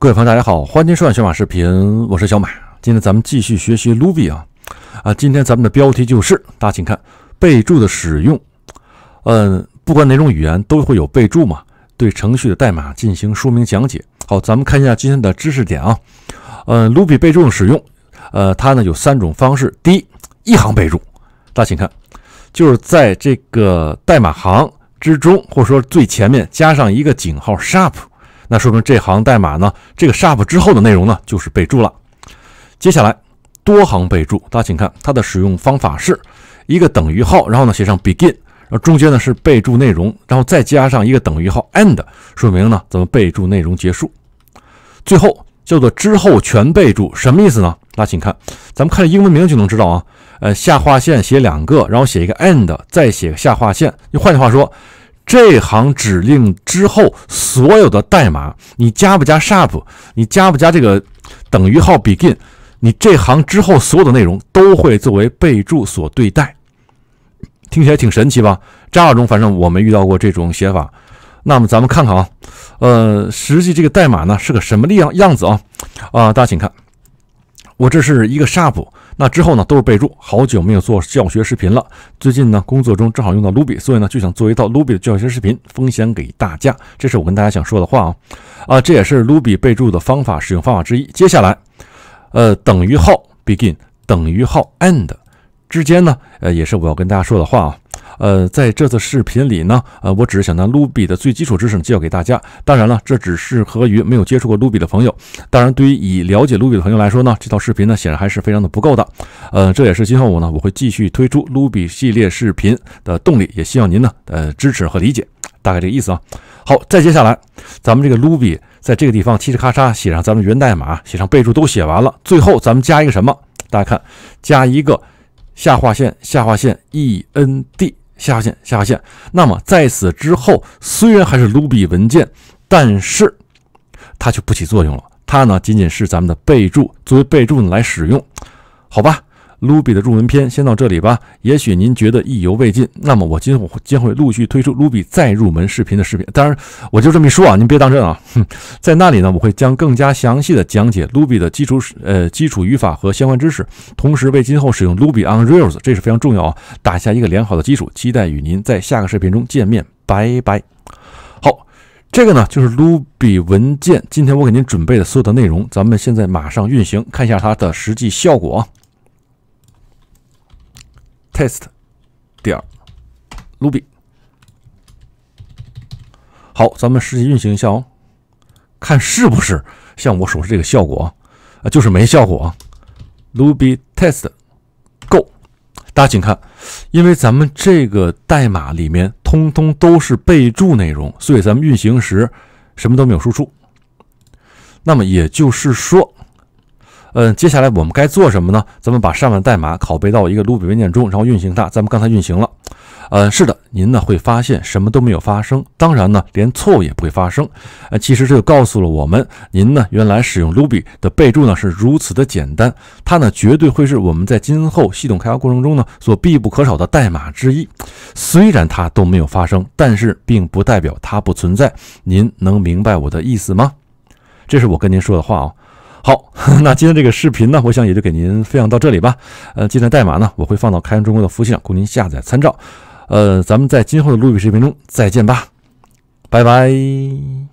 各位朋友，大家好！欢迎收看小马视频，我是小马。今天咱们继续学习 Ruby 啊啊！今天咱们的标题就是，大家请看备注的使用。嗯，不管哪种语言都会有备注嘛，对程序的代码进行说明讲解。好，咱们看一下今天的知识点啊。嗯，Ruby 备注的使用，呃，它呢有三种方式。第一，一行备注，大家请看，就是在这个代码行之中，或者说最前面加上一个井号 sharp。那说明这行代码呢？这个 sharp 之后的内容呢，就是备注了。接下来多行备注，大家请看它的使用方法是一个等于号，然后呢写上 begin，然后中间呢是备注内容，然后再加上一个等于号 end，说明呢咱们备注内容结束。最后叫做之后全备注，什么意思呢？大家请看，咱们看英文名就能知道啊。呃，下划线写两个，然后写一个 end，再写个下划线。你换句话说。这行指令之后所有的代码，你加不加 sharp，你加不加这个等于号 begin，你这行之后所有的内容都会作为备注所对待，听起来挺神奇吧？Java 中反正我没遇到过这种写法。那么咱们看看啊，呃，实际这个代码呢是个什么样样子啊？啊，大家请看，我这是一个 sharp。那之后呢，都是备注。好久没有做教学视频了。最近呢，工作中正好用到 Ruby，所以呢，就想做一套 Ruby 的教学视频，分享给大家。这是我跟大家想说的话啊。啊，这也是 Ruby 备注的方法、使用方法之一。接下来，呃，等于号 begin 等于号 end 之间呢，呃，也是我要跟大家说的话啊。呃，在这次视频里呢，呃，我只是想拿卢比的最基础知识介绍给大家。当然了，这只适合于没有接触过卢比的朋友。当然，对于已了解卢比的朋友来说呢，这套视频呢显然还是非常的不够的。呃，这也是今后我呢我会继续推出卢比系列视频的动力，也希望您呢呃支持和理解，大概这个意思啊。好，再接下来，咱们这个卢比在这个地方嘁哧咔嚓写上咱们源代码，写上备注都写完了，最后咱们加一个什么？大家看，加一个下划线，下划线 end。下划线，下划线。那么在此之后，虽然还是卢比文件，但是它就不起作用了。它呢，仅仅是咱们的备注，作为备注呢来使用，好吧？卢比的入门篇先到这里吧。也许您觉得意犹未尽，那么我今后将会陆续推出卢比再入门视频的视频。当然，我就这么一说啊，您别当真啊。哼，在那里呢，我会将更加详细的讲解卢比的基础呃基础语法和相关知识，同时为今后使用卢比 on Rails，这是非常重要啊，打下一个良好的基础。期待与您在下个视频中见面，拜拜。好，这个呢就是 Ruby 文件，今天我给您准备的所有的内容，咱们现在马上运行，看一下它的实际效果。test 点儿 ruby，好，咱们实际运行一下哦，看是不是像我说这个效果啊？啊，就是没效果啊。ruby test go，大家请看，因为咱们这个代码里面通通都是备注内容，所以咱们运行时什么都没有输出。那么也就是说。嗯，接下来我们该做什么呢？咱们把上面代码拷贝到一个 Ruby 文件中，然后运行它。咱们刚才运行了，嗯，是的，您呢会发现什么都没有发生，当然呢连错误也不会发生。呃，其实这就告诉了我们，您呢原来使用 Ruby 的备注呢是如此的简单，它呢绝对会是我们在今后系统开发过程中呢所必不可少的代码之一。虽然它都没有发生，但是并不代表它不存在。您能明白我的意思吗？这是我跟您说的话啊。好，那今天这个视频呢，我想也就给您分享到这里吧。呃，今天代码呢，我会放到开源中国的服务器上供您下载参照。呃，咱们在今后的录笔视频中再见吧，拜拜。